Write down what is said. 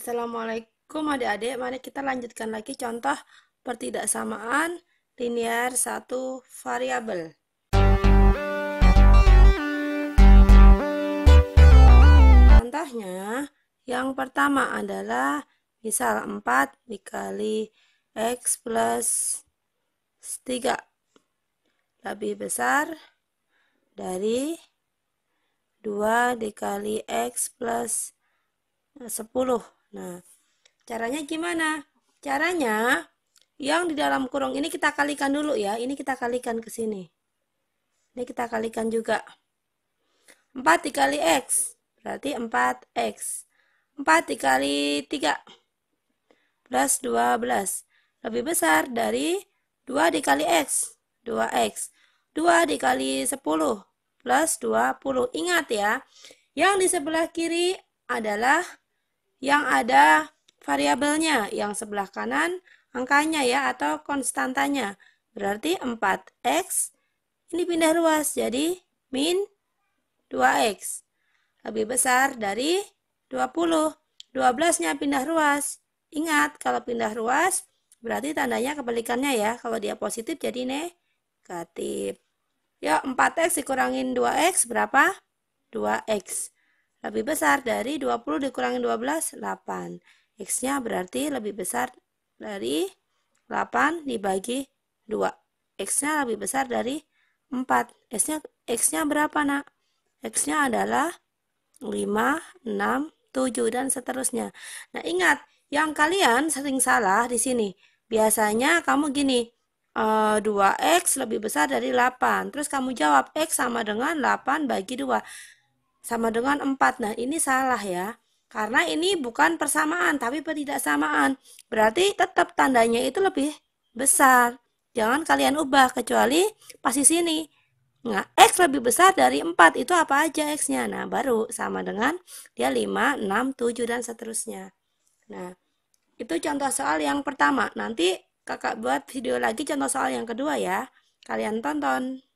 Assalamualaikum adik-adik, mari kita lanjutkan lagi contoh pertidaksamaan linear satu variabel. Contohnya, yang pertama adalah misal 4 dikali X plus 3 lebih besar dari 2 dikali X plus 10 Nah, caranya gimana? Caranya yang di dalam kurung ini kita kalikan dulu ya. Ini kita kalikan ke sini. Ini kita kalikan juga. 4 dikali X. Berarti 4X. 4 dikali 3. Plus 12. Lebih besar dari 2 dikali X. 2X. 2 dikali 10. Plus 20. Ingat ya. Yang di sebelah kiri adalah yang ada variabelnya yang sebelah kanan angkanya ya atau konstantanya. Berarti 4x ini pindah ruas jadi min 2x lebih besar dari 20. 12-nya pindah ruas. Ingat kalau pindah ruas berarti tandanya kebalikannya ya. Kalau dia positif jadi negatif. Ya 4x dikurangin 2x berapa? 2x lebih besar dari 20 dikurangi 12, 8. X-nya berarti lebih besar dari 8 dibagi 2. X-nya lebih besar dari 4. nya X-nya berapa, Nak? X-nya adalah 5, 6, 7 dan seterusnya. Nah, ingat, yang kalian sering salah di sini. Biasanya kamu gini, 2x eh, lebih besar dari 8. Terus kamu jawab x sama dengan 8 bagi 2 sama dengan 4. Nah, ini salah ya. Karena ini bukan persamaan, tapi pertidaksamaan. Berarti tetap tandanya itu lebih besar. Jangan kalian ubah, kecuali pas di sini. Nah, X lebih besar dari 4, itu apa aja X-nya? Nah, baru sama dengan dia 5, 6, 7, dan seterusnya. Nah, itu contoh soal yang pertama. Nanti kakak buat video lagi contoh soal yang kedua ya. Kalian tonton.